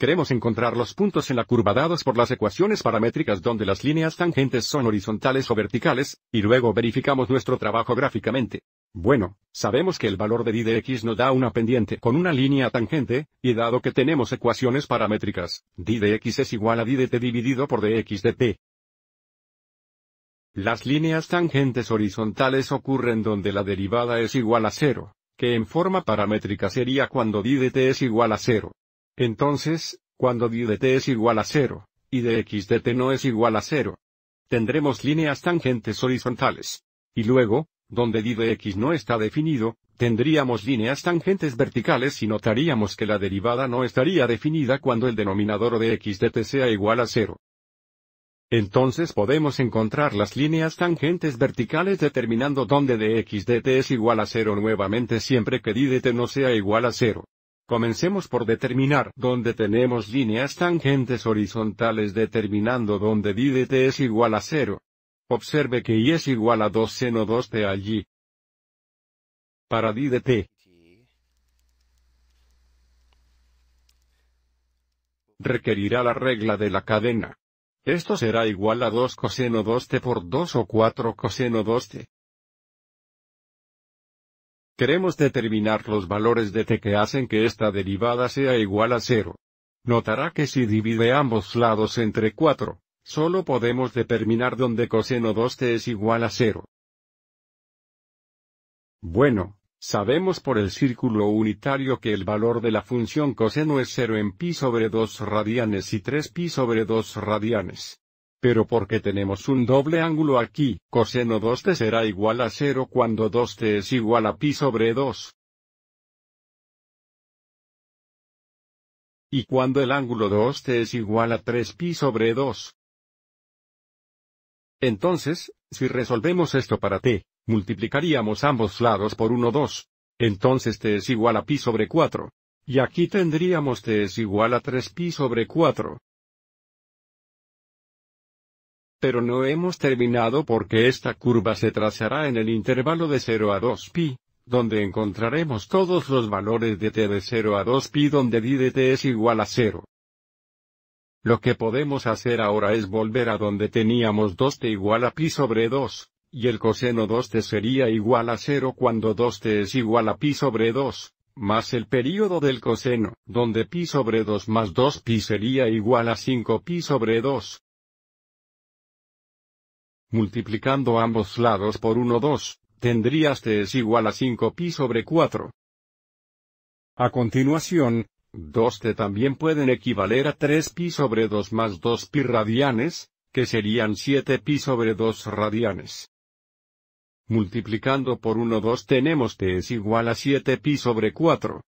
Queremos encontrar los puntos en la curva dados por las ecuaciones paramétricas donde las líneas tangentes son horizontales o verticales, y luego verificamos nuestro trabajo gráficamente. Bueno, sabemos que el valor de d de x nos da una pendiente con una línea tangente, y dado que tenemos ecuaciones paramétricas, d de x es igual a d de t dividido por dx de t. Las líneas tangentes horizontales ocurren donde la derivada es igual a cero, que en forma paramétrica sería cuando d de t es igual a cero. Entonces, cuando d de t es igual a 0, y de x de t no es igual a 0, tendremos líneas tangentes horizontales. Y luego, donde di de x no está definido, tendríamos líneas tangentes verticales y notaríamos que la derivada no estaría definida cuando el denominador de x de t sea igual a 0. Entonces podemos encontrar las líneas tangentes verticales determinando donde de x de t es igual a 0 nuevamente siempre que d de t no sea igual a 0. Comencemos por determinar dónde tenemos líneas tangentes horizontales determinando dónde d de t es igual a 0. Observe que y es igual a 2 seno 2t allí. Para d de t. Requerirá la regla de la cadena. Esto será igual a 2 coseno 2t por 2 o 4 coseno 2t. Queremos determinar los valores de t que hacen que esta derivada sea igual a cero. Notará que si divide ambos lados entre 4, solo podemos determinar donde coseno 2t es igual a cero. Bueno, sabemos por el círculo unitario que el valor de la función coseno es 0 en pi sobre 2 radianes y 3 pi sobre 2 radianes. Pero porque tenemos un doble ángulo aquí, coseno 2t será igual a 0 cuando 2t es igual a pi sobre 2. Y cuando el ángulo 2t es igual a 3pi sobre 2. Entonces, si resolvemos esto para t, multiplicaríamos ambos lados por 1 2. Entonces t es igual a pi sobre 4. Y aquí tendríamos t es igual a 3pi sobre 4. Pero no hemos terminado porque esta curva se trazará en el intervalo de 0 a 2pi, donde encontraremos todos los valores de t de 0 a 2pi donde d de t es igual a 0. Lo que podemos hacer ahora es volver a donde teníamos 2t igual a pi sobre 2, y el coseno 2t sería igual a 0 cuando 2t es igual a pi sobre 2, más el periodo del coseno, donde pi sobre 2 más 2pi sería igual a 5pi sobre 2, Multiplicando ambos lados por 1 2, tendrías t es igual a 5 pi sobre 4. A continuación, 2t también pueden equivaler a 3 pi sobre 2 más 2 pi radianes, que serían 7 pi sobre 2 radianes. Multiplicando por 1 2 tenemos t es igual a 7 pi sobre 4.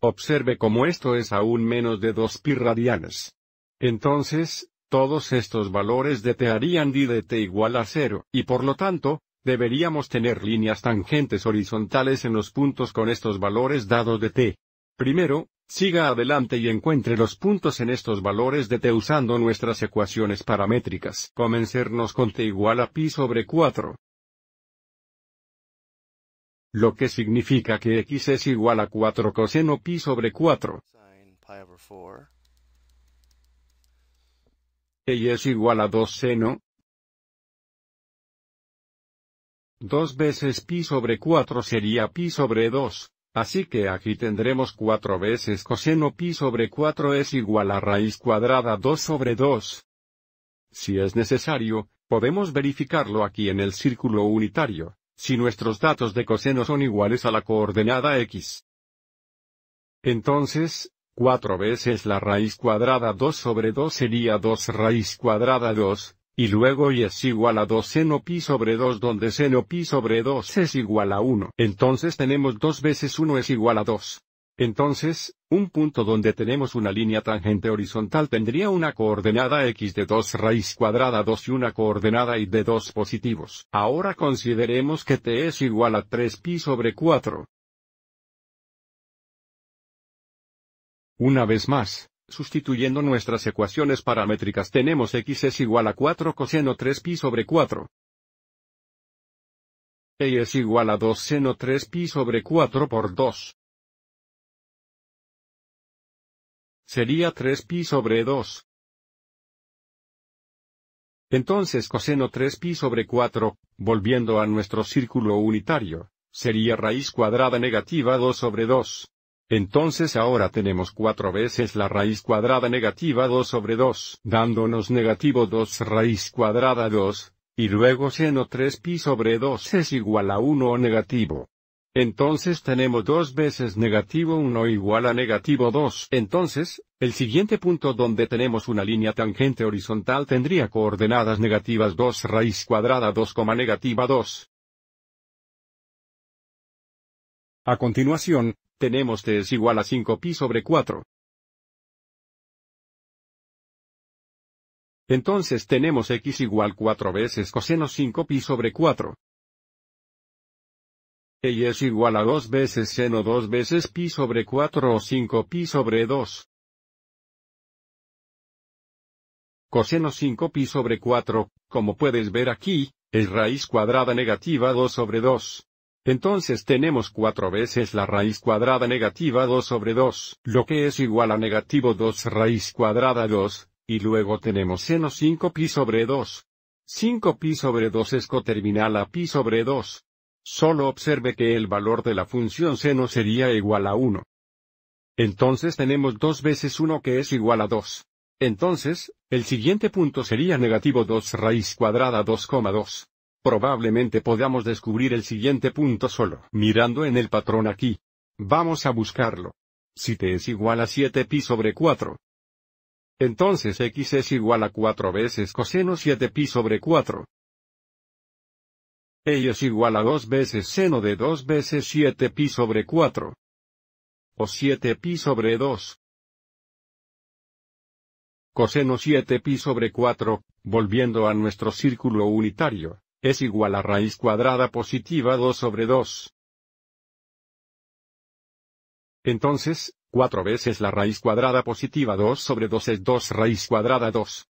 Observe cómo esto es aún menos de 2 pi radianes. Entonces, todos estos valores de T harían d de T igual a 0, y por lo tanto, deberíamos tener líneas tangentes horizontales en los puntos con estos valores dados de T. Primero, siga adelante y encuentre los puntos en estos valores de T usando nuestras ecuaciones paramétricas. Comencernos con T igual a pi sobre 4. Lo que significa que X es igual a 4 coseno pi sobre 4 y es igual a 2 seno 2 veces pi sobre 4 sería pi sobre 2, así que aquí tendremos 4 veces coseno pi sobre 4 es igual a raíz cuadrada 2 sobre 2. Si es necesario, podemos verificarlo aquí en el círculo unitario, si nuestros datos de coseno son iguales a la coordenada x. Entonces, 4 veces la raíz cuadrada 2 sobre 2 sería 2 raíz cuadrada 2, y luego y es igual a 2 seno pi sobre 2 donde seno pi sobre 2 es igual a 1. Entonces tenemos 2 veces 1 es igual a 2. Entonces, un punto donde tenemos una línea tangente horizontal tendría una coordenada x de 2 raíz cuadrada 2 y una coordenada y de 2 positivos. Ahora consideremos que t es igual a 3pi sobre 4. Una vez más, sustituyendo nuestras ecuaciones paramétricas tenemos x es igual a 4 coseno 3 pi sobre 4. Y e es igual a 2 seno 3 pi sobre 4 por 2. Sería 3 pi sobre 2. Entonces coseno 3 pi sobre 4, volviendo a nuestro círculo unitario, sería raíz cuadrada negativa 2 sobre 2. Entonces ahora tenemos 4 veces la raíz cuadrada negativa 2 sobre 2, dándonos negativo 2 raíz cuadrada 2, y luego seno 3 pi sobre 2 es igual a 1 o negativo. Entonces tenemos 2 veces negativo 1 igual a negativo 2. Entonces, el siguiente punto donde tenemos una línea tangente horizontal tendría coordenadas negativas 2 raíz cuadrada 2, negativa 2. A continuación, tenemos t es igual a 5pi sobre 4. Entonces tenemos x igual 4 veces coseno 5pi sobre 4. Y es igual a 2 veces seno 2 veces pi sobre 4 o 5pi sobre 2. Coseno 5pi sobre 4, como puedes ver aquí, es raíz cuadrada negativa 2 sobre 2. Entonces tenemos 4 veces la raíz cuadrada negativa 2 sobre 2, lo que es igual a negativo 2 raíz cuadrada 2, y luego tenemos seno 5 pi sobre 2. 5 pi sobre 2 es coterminal a pi sobre 2. Solo observe que el valor de la función seno sería igual a 1. Entonces tenemos 2 veces 1 que es igual a 2. Entonces, el siguiente punto sería negativo 2 raíz cuadrada 2,2. Probablemente podamos descubrir el siguiente punto solo mirando en el patrón aquí. Vamos a buscarlo. Si t es igual a 7 pi sobre 4. Entonces x es igual a 4 veces coseno 7 pi sobre 4. Y es igual a 2 veces seno de 2 veces 7 pi sobre 4. O 7 pi sobre 2. Coseno 7 pi sobre 4, volviendo a nuestro círculo unitario es igual a raíz cuadrada positiva 2 sobre 2. Entonces, 4 veces la raíz cuadrada positiva 2 sobre 2 es 2 raíz cuadrada 2.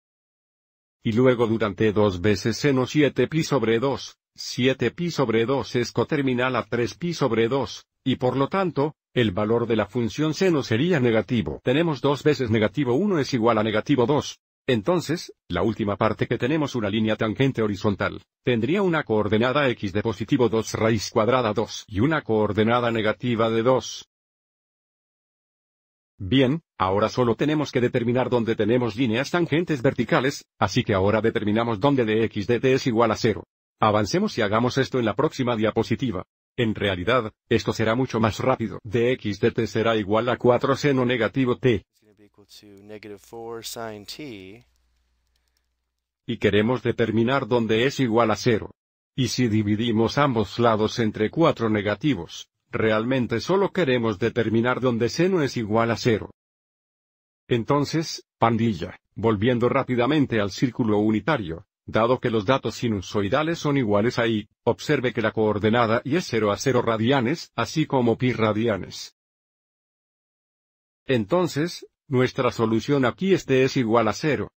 Y luego durante 2 veces seno 7 pi sobre 2, 7 pi sobre 2 es coterminal a 3 pi sobre 2, y por lo tanto, el valor de la función seno sería negativo. Tenemos 2 veces negativo 1 es igual a negativo 2. Entonces, la última parte que tenemos una línea tangente horizontal, tendría una coordenada x de positivo 2 raíz cuadrada 2 y una coordenada negativa de 2. Bien, ahora solo tenemos que determinar dónde tenemos líneas tangentes verticales, así que ahora determinamos dónde de x de t es igual a 0. Avancemos y hagamos esto en la próxima diapositiva. En realidad, esto será mucho más rápido. dx de t será igual a 4 seno negativo t. Y queremos determinar dónde es igual a cero. Y si dividimos ambos lados entre cuatro negativos, realmente solo queremos determinar dónde seno es igual a cero. Entonces, pandilla, volviendo rápidamente al círculo unitario, dado que los datos sinusoidales son iguales ahí, observe que la coordenada y es 0 a 0 radianes, así como pi radianes. Entonces, nuestra solución aquí es t es igual a cero.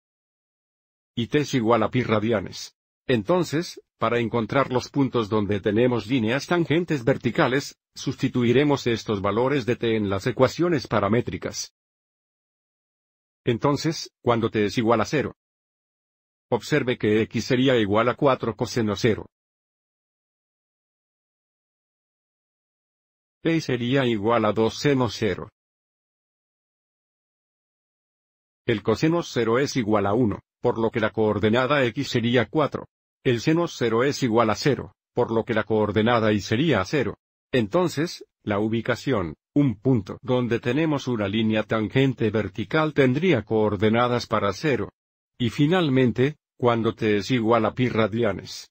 Y t es igual a pi radianes. Entonces, para encontrar los puntos donde tenemos líneas tangentes verticales, sustituiremos estos valores de t en las ecuaciones paramétricas. Entonces, cuando t es igual a cero. Observe que x sería igual a 4 coseno 0. Y sería igual a 2 seno 0. El coseno 0 es igual a 1, por lo que la coordenada x sería 4. El seno 0 es igual a 0, por lo que la coordenada y sería 0. Entonces, la ubicación, un punto donde tenemos una línea tangente vertical tendría coordenadas para 0. Y finalmente, cuando t es igual a pi radianes.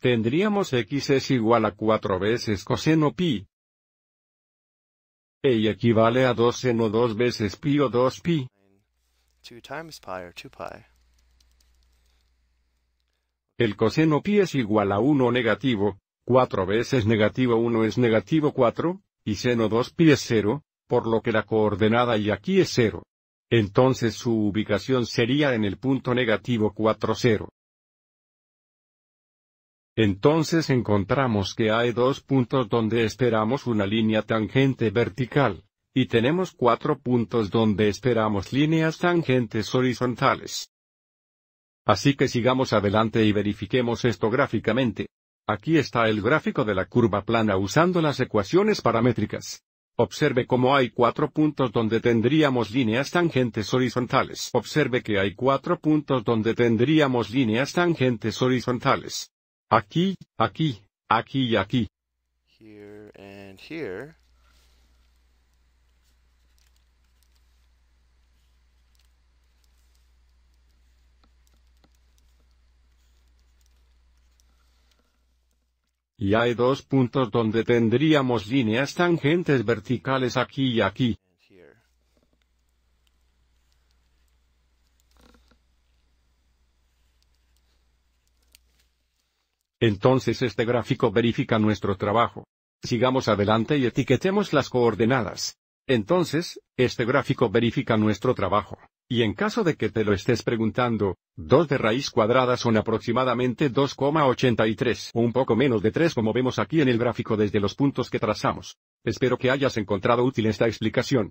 Tendríamos x es igual a 4 veces coseno pi, e equivale a 2 seno 2 veces pi o 2 pi. 2 pi. El coseno pi es igual a 1 negativo, 4 veces negativo 1 es negativo 4, y seno 2 pi es 0, por lo que la coordenada y aquí es 0. Entonces su ubicación sería en el punto negativo 4 0. Entonces encontramos que hay dos puntos donde esperamos una línea tangente vertical, y tenemos cuatro puntos donde esperamos líneas tangentes horizontales. Así que sigamos adelante y verifiquemos esto gráficamente. Aquí está el gráfico de la curva plana usando las ecuaciones paramétricas. Observe cómo hay cuatro puntos donde tendríamos líneas tangentes horizontales. Observe que hay cuatro puntos donde tendríamos líneas tangentes horizontales. Aquí, aquí, aquí y aquí. Y hay dos puntos donde tendríamos líneas tangentes verticales aquí y aquí. Entonces este gráfico verifica nuestro trabajo. Sigamos adelante y etiquetemos las coordenadas. Entonces, este gráfico verifica nuestro trabajo. Y en caso de que te lo estés preguntando, 2 de raíz cuadrada son aproximadamente 2,83 un poco menos de 3 como vemos aquí en el gráfico desde los puntos que trazamos. Espero que hayas encontrado útil esta explicación.